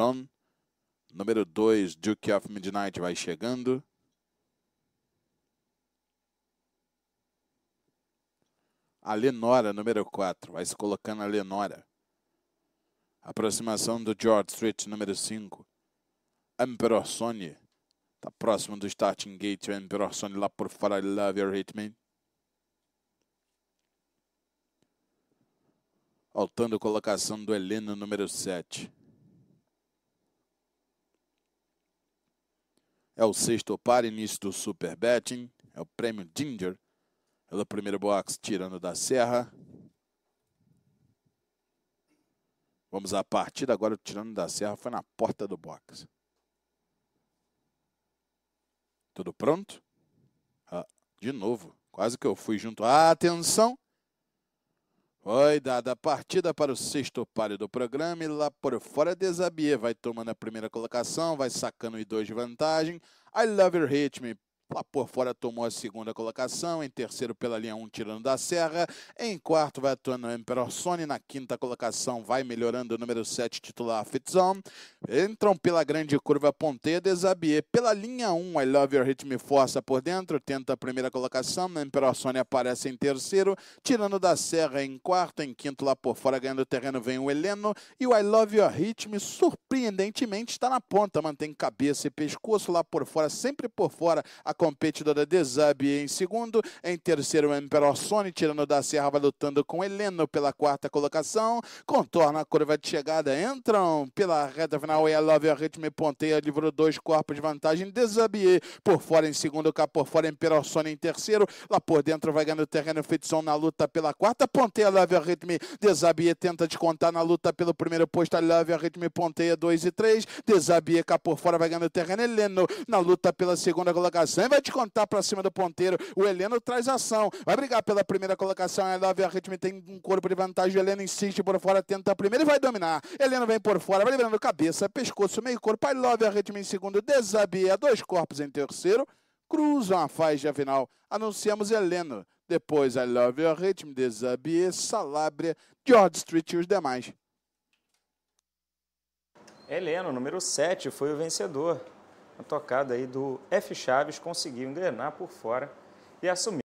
Stone. Então, número 2, Duke of Midnight vai chegando. A Lenora, número 4, vai se colocando a Lenora. Aproximação do George Street, número 5. Emperor Sony. está próximo do starting gate. O Emperor Sony lá por fora. I love your hitman. Altando colocação do Heleno, número 7. É o sexto par, início do Super Betting. É o prêmio Ginger. Pelo primeiro box, tirando da Serra. Vamos à partida. Agora o tirando da Serra foi na porta do box. Tudo pronto? Ah, de novo. Quase que eu fui junto. Atenção! Foi dada a partida para o sexto palio do programa e lá por fora Desabier vai tomando a primeira colocação, vai sacando o 2 de vantagem. I Love Your me lá por fora tomou a segunda colocação, em terceiro pela linha 1 tirando da Serra, em quarto vai atuando o Emperor Sony, na quinta colocação vai melhorando o número 7 titular Fitzon, entram pela grande curva Ponte Desabier, pela linha 1 I Love Your Rhythm força por dentro, tenta a primeira colocação, o Emperor Sony aparece em terceiro, tirando da Serra em quarto, em quinto lá por fora ganhando terreno vem o Heleno e o I Love Your Rhythm surpreendentemente está na ponta, mantém cabeça e pescoço lá por fora, sempre por fora, a competidora Desab em segundo. Em terceiro, Sony tirando da serra, vai lutando com Heleno pela quarta colocação. Contorna a curva de chegada, entram pela reta final. E é a Love é Ritmo ponteia, livrou dois corpos de vantagem. Desabier por fora em segundo, cá por fora, Sony em terceiro. Lá por dentro vai ganhando terreno, Fitzon na luta pela quarta. Ponteia, Love é Ritmo. Desabie tenta descontar na luta pelo primeiro posto. A Love Ritmo ponteia 2 e 3. Desabie cá por fora, vai ganhando terreno. Heleno na luta pela segunda colocação vai te contar para cima do ponteiro. O Heleno traz ação. Vai brigar pela primeira colocação. É a Love Arritme tem um corpo de vantagem. O Heleno insiste por fora, tenta a primeira e vai dominar. Heleno vem por fora, vai liberando cabeça, pescoço, meio corpo. A Love Arritme em segundo. Desabia dois corpos em terceiro. Cruzam a faixa final. Anunciamos Heleno. Depois I Love Your Rhythm, Desabie, Salabria, George Street e os demais. Heleno, número 7, foi o vencedor a tocada aí do F. Chaves conseguiu engrenar por fora e assumir